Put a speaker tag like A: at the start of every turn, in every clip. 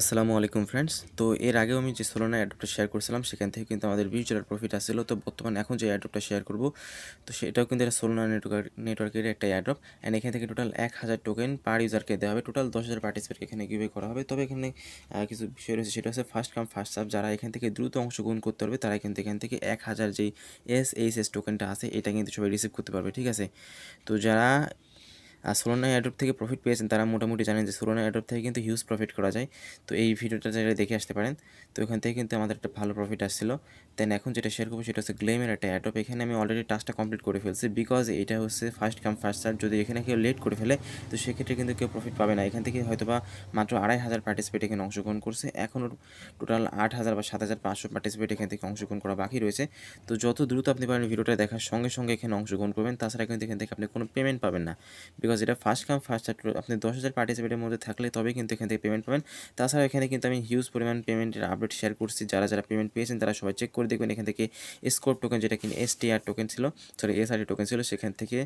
A: আসসালামু আলাইকুম ফ্রেন্ডস তো এর আগেও আমি যে সোলোনা অ্যাডপ্টটা শেয়ার করছিলাম সেখান থেকে কিন্তু আমাদের বিশ ডলার প্রফিট আসছিল তো বর্তমানে এখন যে অ্যাডপ্টটা শেয়ার করবো তো সেটাও কিন্তু এটা সোলোনা নেটওয়ার্ক নেটওয়ার্কের একটা অ্যাড্রপ অ্যান্ড এখান থেকে টোটাল এক হাজার টোকেন পার ইউজারকে দেওয়া হবে টোটাল দশ হাজার পার্টিসিপেট এখানে গিভে করা হবে তবে এখানে কিছু বিষয় রয়েছে সেটা হচ্ছে ফার্স্ট কাম ফার্স্ট সাপ যারা এখান থেকে দ্রুত অংশগ্রহণ করতে পারবে তারা কিন্তু এখান থেকে এক হাজার যেই এস এইচ এস টোকেনটা আছে এটা কিন্তু সবাই রিসিভ করতে পারবে ঠিক আছে তো যারা আর সোলোনা অ্যাডপ থেকে প্রফিট পেয়েছেন তারা মোটামুটি জানেন যে সোলোনা অ্যাডোপ থেকে কিন্তু হিউজ প্রফিট করা যায় তো এই ভিডিওটা যারা দেখে আসতে পারেন তো ওখান থেকে কিন্তু আমাদের একটা ভালো প্রফিট আসছিল দেন এখন যেটা শেয়ার করবো সেটা হচ্ছে গ্লেমের একটা অ্যাডপ এখানে আমি অলরেডি টাস্কটা কমপ্লিট করে ফেলছি বিকজ এটা হচ্ছে ফার্স্ট কাম ফার্স্ট সার্ভ যদি এখানে কেউ লেট করে ফেলে তো সেক্ষেত্রে কিন্তু কেউ প্রফিট পাবে না এখান থেকে হয়তো বা মাত্র আড়াই হাজার পার্টিসিপেট এখানে অংশগ্রহণ করছে এখনও টোটাল আট হাজার বা সাত হাজার পাঁচশো পার্টিসিপেট এখান থেকে অংশগ্রহণ করা বাকি রয়েছে তো যত দ্রুত আপনি পারেন ভিডিওটা দেখার সঙ্গে সঙ্গে এখানে অংশগ্রহণ করবেন তাছাড়া কিন্তু এখান থেকে আপনি কোনো পেমেন্ট পাবেন না বিকজ বিকজ এটা ফার্স্ট কাম ফার্স্ট আপলোড আপনি দশ হাজার পার্টিসিপেটের মধ্যে থাকলে তবে কিন্তু এখান থেকে পেমেন্ট পাবেন তাছাড়া এখানে কিন্তু আমি হিউজ পরিমাণ পেমেন্টের আপডেট শেয়ার করছি যারা যারা পেমেন্ট পেয়েছেন তারা সবাই চেক করে দেখবেন এখান থেকে স্কোর টোকেন যেটা কিনা এসটিআর টোকেন ছিল সরি আর টোকেন ছিল সেখান থেকে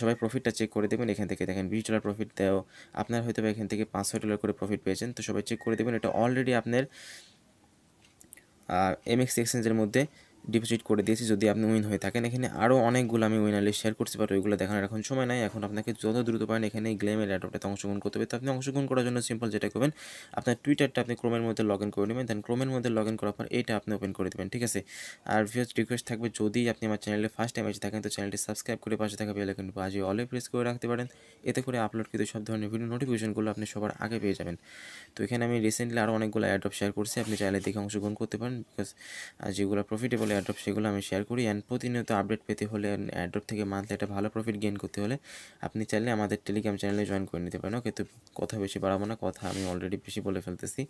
A: সবাই প্রফিটটা চেক করে দেবেন এখান থেকে দেখেন বিশ ডলার প্রফিট দেও আপনার হয়তো এখান থেকে পাঁচশো ডলার করে প্রফিট পেয়েছেন তো সবাই চেক করে দেবেন এটা অলরেডি আপনার এমএক্স এক্সচেঞ্জের মধ্যে ডিপোজিট করে দিয়েছি যদি আপনি উইন হয়ে থাকেন এখানে আরও অনেকগুলো আমি উইনার লিস্ট শেয়ার করছি পারবো ওইগুলো দেখানোর এখন সময় নাই এখন আপনাকে যত দ্রুত পারেন এখানে গ্লেমের অ্যাডপটাতে অংশগ্রহণ করতে হবে তো আপনি অংশগ্রহণ করার জন্য সিম্পল যেটা করবেন আপনার টুইটারটা আপনি ক্রোমের মধ্যে লগ ইন করে নেবেন দেন ক্রোমের মধ্যে লগ ইন করার পর এটা আপনি ওপেন করে দেবেন ঠিক আছে আর ভিউজ রিকোয়েস্ট থাকবে যদি আপনি আমার চ্যানেলে ফার্স্ট টাইম এসে থাকেন তো চ্যানেলটি সাবস্ক্রাইব করে পাশে থাকা বেলে কিন্তু আজ অলে প্রেস করে রাখতে পারেন এতে করে আপলোডকৃত সব ধরনের ভিডিও নোটিফিকেশনগুলো আপনি সবার আগে পেয়ে যাবেন তো এখানে আমি রিসেন্টলি আরও অনেকগুলো অ্যাডপ শেয়ার করছি আপনি চ্যানেলের দেখে অংশগ্রহণ করতে পারেন বিকজ যেগুলো প্রফিটেবল অ্যাড্রপ সেগুলো আমি শেয়ার করি অ্যান্ড প্রতিনিয়ত আপডেট পেতে হলে অ্যাড্রপ থেকে মান্থলি একটা ভালো প্রফিট গেইন করতে হলে আপনি চাইলে আমাদের টেলিগ্রাম চ্যানেলে জয়েন করে নিতে পারেন ওকে তো কথা বেশি বাড়াবো না কথা আমি অলরেডি বেশি বলে ফেলতেছি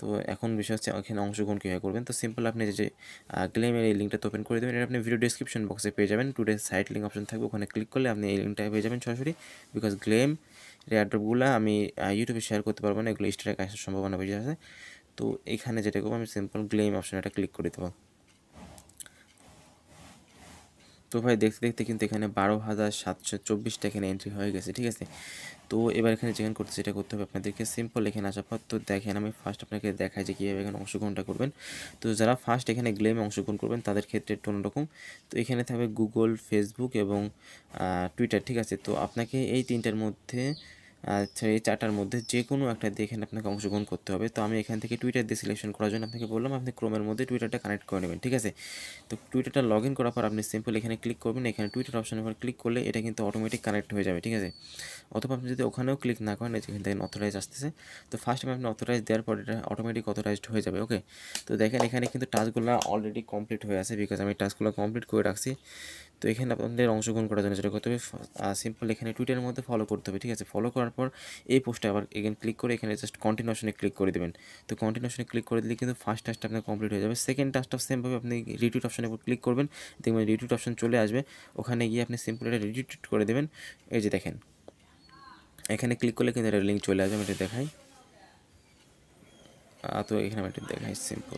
A: তো এখন বিষয় হচ্ছে এখানে অংশগ্রহণ কীভাবে করবেন তো সিম্পল আপনি যে ক্লেমের এই লিঙ্কটা ওপেন করে দেবেন এটা আপনি ভিডিও ডিসক্রিপশন বক্সে পেয়ে যাবেন টুডে সাইট লিঙ্ক অপশন থাকবে ওখানে ক্লিক করলে আপনি এই লিঙ্কটা পেয়ে যাবেন সরাসরি বিকজ গ্লেম রেয়ারড্রপগুলো আমি ইউটিউবে শেয়ার করতে পারবো না এগুলো স্টারে আসার সম্ভাবনা বেশি আছে তো এখানে যেটা করবো আমি সিম্পল গ্লেম অপশন এটা ক্লিক করে দেবো তো ভাই দেখতে দেখতে কিন্তু এখানে বারো হাজার সাতশো চব্বিশটা এখানে এন্ট্রি হয়ে গেছে ঠিক আছে তো এবার এখানে যেখানে করতে সেটা করতে হবে আপনাদেরকে সিম্পল এখানে আসার পর তো দেখেন আমি ফার্স্ট আপনাকে দেখাই যে কীভাবে এখানে অংশগ্রহণটা করবেন তো যারা ফার্স্ট এখানে গ্লেমে অংশগ্রহণ করবেন তাদের ক্ষেত্রে একটু অন্যরকম তো এখানে থাকবে গুগল ফেসবুক এবং টুইটার ঠিক আছে তো আপনাকে এই তিনটার মধ্যে এই চারটার মধ্যে যে কোনো একটা দেখেন আপনাকে অংশগ্রহণ করতে হবে তো আমি এখান থেকে টুইটার দিয়ে সিলেকশন করার জন্য আপনাকে বললাম আপনি ক্রোমের মধ্যে টুইটারটা কানেক্ট করে নেবেন ঠিক আছে তো টুইটারটা লগ ইন করার পর আপনি সিম্পল এখানে ক্লিক করবেন এখানে টুইটার অপশানের উপর ক্লিক করলে এটা কিন্তু অটোমেটিক কানেক্ট হয়ে যাবে ঠিক আছে অথবা আপনি যদি ওখানেও ক্লিক না করেন যেখান থেকে অথোরাইজ আসতেছে তো ফার্স্ট টাইম আপনি অথরাইজ দেওয়ার পর এটা অটোমেটিক অথরাইজড হয়ে যাবে ওকে তো দেখেন এখানে কিন্তু টাস্কগুলো অলরেডি কমপ্লিট হয়ে আছে বিকজ আমি টাস্কগুলো কমপ্লিট করে রাখছি তো এখানে আপনাদের অংশগ্রহণ করার জন্য যেটা করতে হবে সিম্পল এখানে টুইটারের মধ্যে ফলো করতে হবে ঠিক আছে ফলো করার করার পর এই পোস্টে আবার এগেন ক্লিক করে এখানে জাস্ট কন্টিনিউশনে ক্লিক করে দেবেন তো কন্টিনিউশনে ক্লিক করে দিলে কিন্তু ফার্স্ট টাস্ট আপনার কমপ্লিট হয়ে যাবে সেকেন্ড টাস্টটা সেমভাবে আপনি রিটুইট অপশানে ক্লিক করবেন দেখবেন রিটুইট অপশন চলে আসবে ওখানে গিয়ে আপনি সিম্পল এটা রিটুইট করে দেবেন এই যে দেখেন এখানে ক্লিক করলে কিন্তু এটা লিঙ্ক চলে আসবে আমি এটা দেখাই তো এখানে আমি এটা দেখাই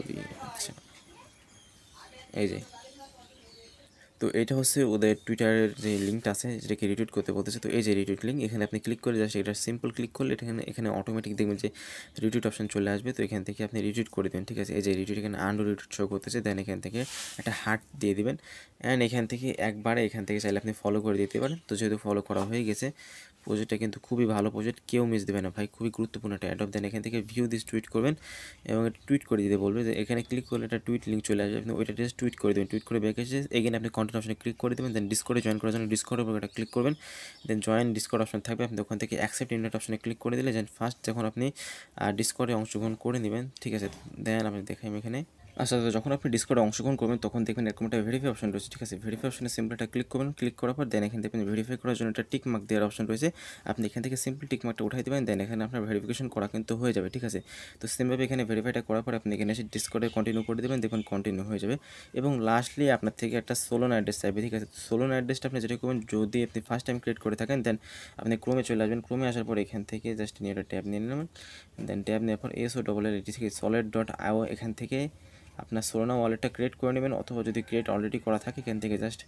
A: দিয়ে আচ্ছা এই যে তো এটা হচ্ছে ওদের টুইটারের যে লিঙ্কটা আছে যেটাকে রিটুইট করতে বলতেছে তো এই যে রিটুইট লিঙ্ক এখানে আপনি ক্লিক করে যাচ্ছে এটা সিম্পল ক্লিক করলে এখানে এখানে অটোমেটিক দেখবেন যে রিটুইট অপশন চলে আসবে তো এখান থেকে আপনি রিটুইট করে দেবেন ঠিক আছে এই যে রিটুইট এখানে আন্ডো রিটুইট শো করতেছে দেন এখান থেকে একটা হার্ট দিয়ে দেবেন অ্যান্ড এখান থেকে একবারে এখান থেকে চাইলে আপনি ফলো করে দিতে পারেন তো যেহেতু ফলো করা হয়ে গেছে প্রজেক্টটা কিন্তু খুবই ভালো প্রজেক্ট কেউ মিস দেবে না ভাই খুবই গুরুত্বপূর্ণ একটা অ্যাডপ দেন এখান থেকে ভিউ দিস টুইট করবেন এবং টুইট করে দিতে বলবে যে এখানে ক্লিক করলে একটা টুইট লিঙ্ক চলে আসবে আপনি ওইটা টুইট করে দেবেন টুইট করে ব্যাক এসে এগেন আপনি টেলিগ্রাম অপশানে ক্লিক করে দেবেন দেন ডিসকোডে জয়েন করার জন্য ডিসকোডের উপর একটা ক্লিক করবেন দেন জয়েন ডিসকোড অপশান থাকবে আপনি ওখান থেকে অ্যাকসেপ্ট ইন্টারনেট অপশানে ক্লিক করে দিলে দেন ফার্স্ট যখন আপনি ডিসকোডে অংশগ্রহণ করে নেবেন ঠিক আছে দেন আপনি দেখাই এখানে আচ্ছা তো যখন আপনি ডিসকর্ডে অংশগ্রহণ করবেন তখন দেখবেন এরকম একটা ভেরিফাই অপশন রয়েছে ঠিক আছে ভেরিফাই অপশনে সিম্পল একটা ক্লিক করবেন ক্লিক করার পর দেন এখান দেখবেন ভেরিফাই করার জন্য একটা টিক মার্ক দেওয়ার অপশন রয়েছে আপনি এখান থেকে সিম্পল টিক মার্কটা উঠাই দেবেন দেন এখানে আপনার ভেরিফিকেশন করা কিন্তু হয়ে যাবে ঠিক আছে তো সেমভাবে এখানে ভেরিফাইটা করার পর আপনি এখানে এসে ডিসকর্ডে কন্টিনিউ করে দেবেন দেখুন কন্টিনিউ হয়ে যাবে এবং লাস্টলি আপনার থেকে একটা সোলন অ্যাড্রেস চাইবে ঠিক আছে সোলন অ্যাড্রেসটা আপনি যেটা করবেন যদি আপনি ফার্স্ট টাইম ক্রিয়েট করে থাকেন দেন আপনি ক্রোমে চলে আসবেন ক্রোমে আসার পর এখান থেকে জাস্ট নিয়ে একটা ট্যাব নিয়ে নেবেন দেন ট্যাব নেওয়ার পর এসও ডবল এল এটি থেকে সলেড ডট আও এখান থেকে আপনার সোলোনা ওয়ালেটটা ক্রিয়েট করে নেবেন অথবা যদি ক্রিয়েট অলরেডি করা থাকে এখান থেকে জাস্ট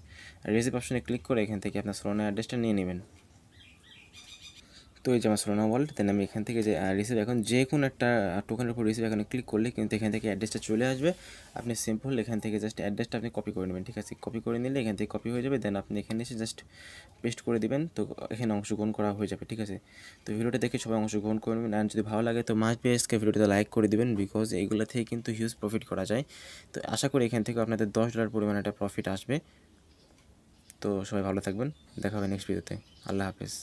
A: রেসিপ অপশনে ক্লিক করে এখান থেকে আপনার সোলোনা অ্যাড্রেসটা নিয়ে নেবেন তো এই যে আমার সোনা ওয়ালেট দেন আমি এখান থেকে যে রিসিভ এখন যে কোনো একটা টোকেনের উপর রিসিভ এখানে ক্লিক করলে কিন্তু এখান থেকে অ্যাড্রেসটা চলে আসবে আপনি সিম্পল এখান থেকে জাস্ট অ্যাড্রেসটা আপনি কপি করে নেবেন ঠিক আছে কপি করে নিলে এখান থেকে কপি হয়ে যাবে দেন আপনি এখানে এসে জাস্ট পেস্ট করে দেবেন তো এখানে অংশগ্রহণ করা হয়ে যাবে ঠিক আছে তো ভিডিওটা দেখে সবাই অংশগ্রহণ করে নেবেন আর যদি ভালো লাগে তো মাস্ট বেসকে ভিডিওটা লাইক করে দেবেন বিকজ এইগুলো থেকে কিন্তু হিউজ প্রফিট করা যায় তো আশা করি এখান থেকে আপনাদের দশ ডলার পরিমাণ একটা প্রফিট আসবে তো সবাই ভালো থাকবেন দেখা হবে নেক্সট ভিডিওতে আল্লাহ হাফেজ